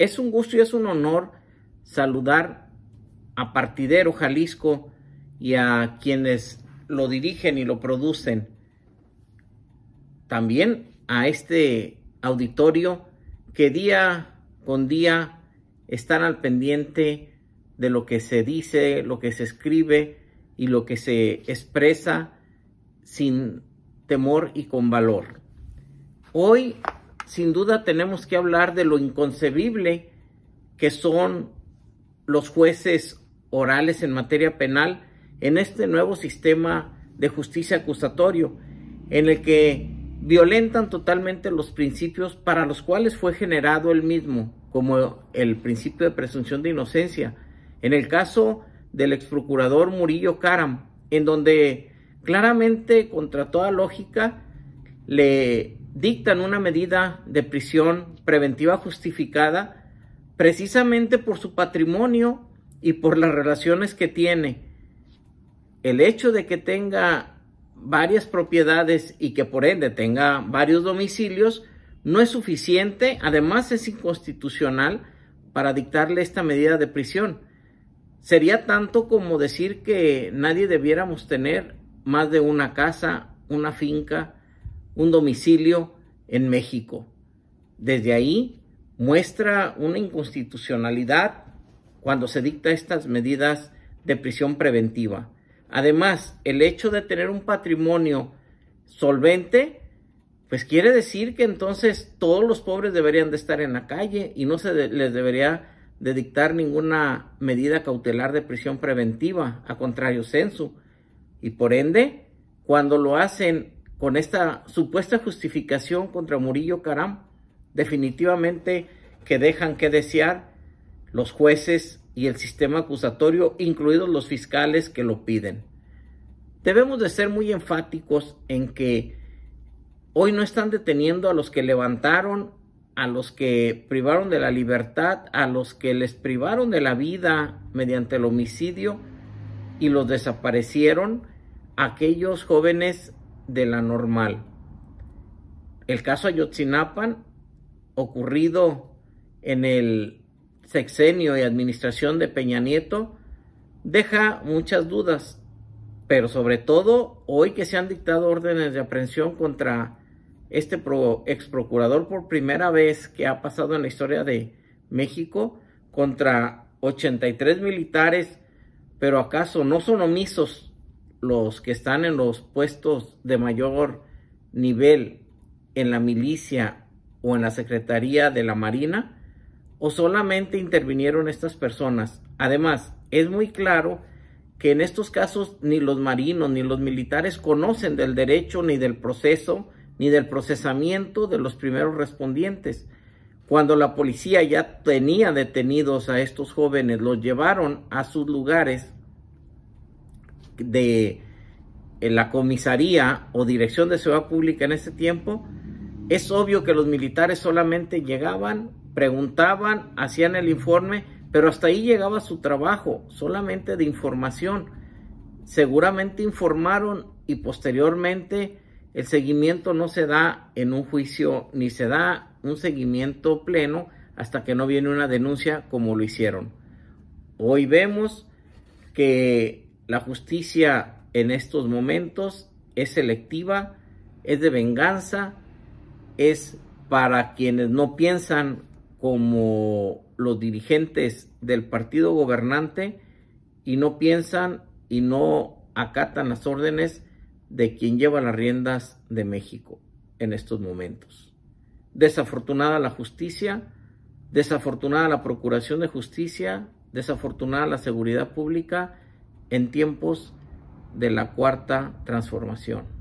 Es un gusto y es un honor saludar a Partidero Jalisco y a quienes lo dirigen y lo producen. También a este auditorio que día con día están al pendiente de lo que se dice, lo que se escribe y lo que se expresa sin temor y con valor. Hoy sin duda tenemos que hablar de lo inconcebible que son los jueces orales en materia penal en este nuevo sistema de justicia acusatorio, en el que violentan totalmente los principios para los cuales fue generado el mismo, como el principio de presunción de inocencia. En el caso del ex procurador Murillo Karam, en donde claramente, contra toda lógica, le dictan una medida de prisión preventiva justificada precisamente por su patrimonio y por las relaciones que tiene. El hecho de que tenga varias propiedades y que por ende tenga varios domicilios no es suficiente, además es inconstitucional para dictarle esta medida de prisión. Sería tanto como decir que nadie debiéramos tener más de una casa, una finca, un domicilio en México. Desde ahí muestra una inconstitucionalidad cuando se dicta estas medidas de prisión preventiva. Además, el hecho de tener un patrimonio solvente, pues quiere decir que entonces todos los pobres deberían de estar en la calle y no se les debería de dictar ninguna medida cautelar de prisión preventiva, a contrario censo. Y por ende, cuando lo hacen con esta supuesta justificación contra Murillo Caram, definitivamente que dejan que desear los jueces y el sistema acusatorio, incluidos los fiscales que lo piden. Debemos de ser muy enfáticos en que hoy no están deteniendo a los que levantaron, a los que privaron de la libertad, a los que les privaron de la vida mediante el homicidio y los desaparecieron, aquellos jóvenes de la normal. El caso Ayotzinapan, ocurrido en el sexenio y administración de Peña Nieto, deja muchas dudas, pero sobre todo hoy que se han dictado órdenes de aprehensión contra este exprocurador ex procurador por primera vez que ha pasado en la historia de México contra 83 militares, pero acaso no son omisos los que están en los puestos de mayor nivel en la milicia o en la Secretaría de la Marina o solamente intervinieron estas personas. Además, es muy claro que en estos casos ni los marinos ni los militares conocen del derecho ni del proceso ni del procesamiento de los primeros respondientes. Cuando la policía ya tenía detenidos a estos jóvenes, los llevaron a sus lugares de la comisaría o dirección de seguridad pública en ese tiempo, es obvio que los militares solamente llegaban, preguntaban, hacían el informe, pero hasta ahí llegaba su trabajo, solamente de información. Seguramente informaron y posteriormente el seguimiento no se da en un juicio ni se da un seguimiento pleno hasta que no viene una denuncia como lo hicieron. Hoy vemos que la justicia en estos momentos es selectiva, es de venganza, es para quienes no piensan como los dirigentes del partido gobernante y no piensan y no acatan las órdenes de quien lleva las riendas de México en estos momentos. Desafortunada la justicia, desafortunada la procuración de justicia, desafortunada la seguridad pública, en tiempos de la cuarta transformación.